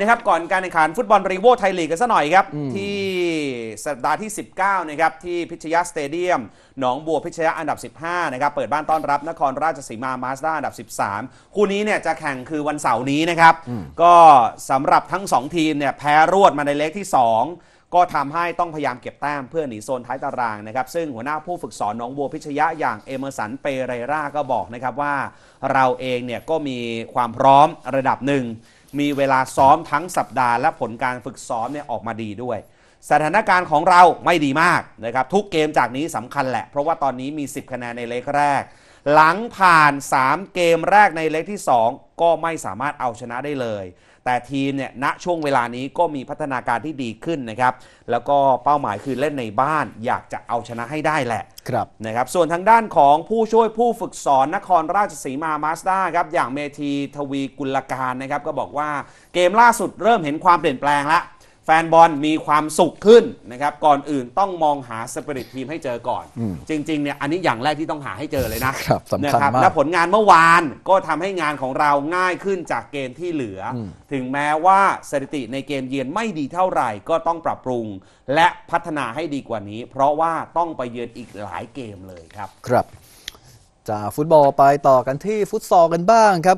นะครับก่อนการแข่งขันฟุตบอลรีโวไทยลีกกันสักหน่อยครับ ที่สัปดาห์ที่ 19 นะครับที่พิชยาสเตเดียม หนองบัวพิชยาอันดับ 15 นะครับเปิดบ้านต้อนรับนครราชสีมามาสด้าอันดับ 13 คู่นี้เนี่ยจะแข่งคือวันเสาร์นี้นะครับก็สำหรับทั้ง 2 ทีมเนี่ยแพ้รวดมาในเล็กที่ 2 ก็ทำให้ต้องพยายามเก็บแต้มเพื่อหนีโซนท้ายตารางนะครับ ซึ่งหัวหน้าผู้ฝึกสอนน้องบัวพิชยะอย่างเอเมอร์สันเปเรราก็บอกนะครับว่าเราเองเนี่ยก็มีความพร้อมระดับหนึ่งมีเวลาซ้อมทั้งสัปดาห์และผลการฝึกซ้อมเนี่ยออกมาดีด้วย สถานการณ์ของเราไม่ดีมากนะครับทุกเกมจากนี้สำคัญแหละ เพราะว่าตอนนี้มี 10 คะแนนในเลกแรกหลังผ่าน 3 เกมแรกในเล็กที่ 2 ก็ไม่สามารถเอาชนะได้เลย แต่ทีมเนี่ยณช่วงเวลานี้ก็มีพัฒนาการที่ดีขึ้นนะครับแล้วก็เป้าหมายคือเล่นในบ้าน อยากจะเอาชนะให้ได้แหละ ครับนะครับส่วนทางด้านของผู้ช่วยผู้ฝึกสอนนครราชสีมามาสด้าครับอย่างเมธีทวีกุลการนะครับก็บอกว่าเกมล่าสุดเริ่มเห็นความเปลี่ยนแปลงแล้วแฟนบอลมีความสุขขึ้นนะครับ ก่อนอื่นต้องมองหาสปิริตทีมให้เจอก่อน จริงๆเนี่ยอันนี้อย่างแรกที่ต้องหาให้เจอเลยนะครับสำคัญมากและผลงานเมื่อวานก็ทำให้งานของเราง่ายขึ้นจากเกมที่เหลือ ถึงแม้ว่าสถิติในเกมเยือนไม่ดีเท่าไหร่ ก็ต้องปรับปรุงและพัฒนาให้ดีกว่านี้ เพราะว่าต้องไปเยือนอีกหลายเกมเลยครับครับ จากฟุตบอลไปต่อกันที่ฟุตซอลกันบ้างครับ